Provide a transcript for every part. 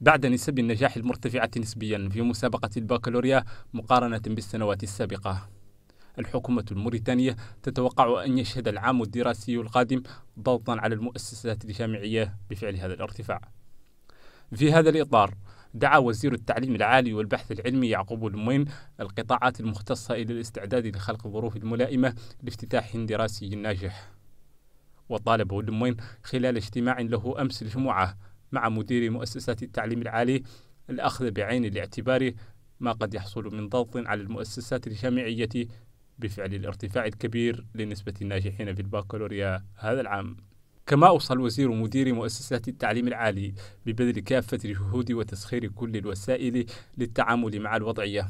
بعد نسب النجاح المرتفعة نسبيا في مسابقة البكالوريا مقارنة بالسنوات السابقة الحكومة الموريتانية تتوقع أن يشهد العام الدراسي القادم ضغطا على المؤسسات الجامعية بفعل هذا الارتفاع في هذا الإطار دعا وزير التعليم العالي والبحث العلمي يعقوب المين القطاعات المختصة إلى الاستعداد لخلق الظروف الملائمة لافتتاح دراسي ناجح وطالب المين خلال اجتماع له أمس الجمعة مع مدير مؤسسات التعليم العالي الأخذ بعين الاعتبار ما قد يحصل من ضغط على المؤسسات الجامعية بفعل الارتفاع الكبير لنسبة الناجحين في البكالوريا هذا العام كما أوصى الوزير مدير مؤسسات التعليم العالي ببذل كافة الجهود وتسخير كل الوسائل للتعامل مع الوضعية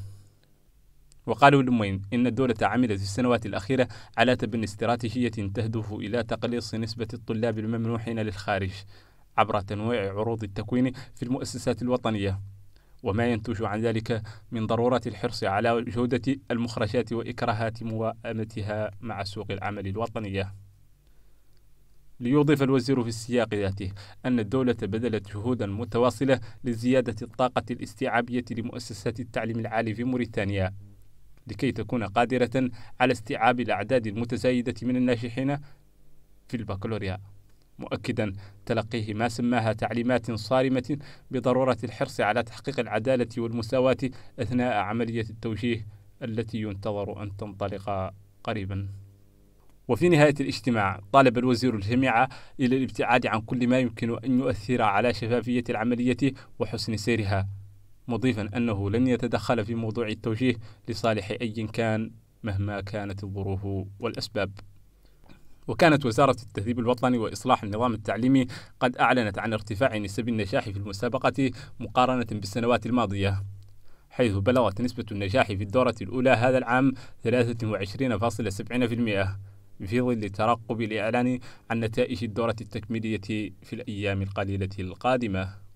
وقالوا لمين إن الدولة عملت في السنوات الأخيرة على تبني استراتيجية تهدف إلى تقليص نسبة الطلاب الممنوحين للخارج عبر تنويع عروض التكوين في المؤسسات الوطنية وما ينتج عن ذلك من ضرورة الحرص على جودة المخرجات وإكراهات موائمتها مع سوق العمل الوطنية ليضيف الوزير في السياق ذاته أن الدولة بذلت جهودا متواصلة لزيادة الطاقة الاستيعابية لمؤسسات التعليم العالي في موريتانيا لكي تكون قادرة على استيعاب الأعداد المتزايدة من الناجحين في البكالوريا مؤكدا تلقيه ما سماها تعليمات صارمة بضرورة الحرص على تحقيق العدالة والمساواة أثناء عملية التوجيه التي ينتظر أن تنطلق قريبا وفي نهاية الاجتماع طالب الوزير الجميع إلى الابتعاد عن كل ما يمكن أن يؤثر على شفافية العملية وحسن سيرها مضيفا أنه لن يتدخل في موضوع التوجيه لصالح أي كان مهما كانت الظروف والأسباب وكانت وزارة التهذيب الوطني وإصلاح النظام التعليمي قد أعلنت عن ارتفاع نسب النجاح في المسابقة مقارنة بالسنوات الماضية حيث بلغت نسبة النجاح في الدورة الأولى هذا العام 23.70% في ظل ترقب الإعلان عن نتائج الدورة التكميلية في الأيام القليلة القادمة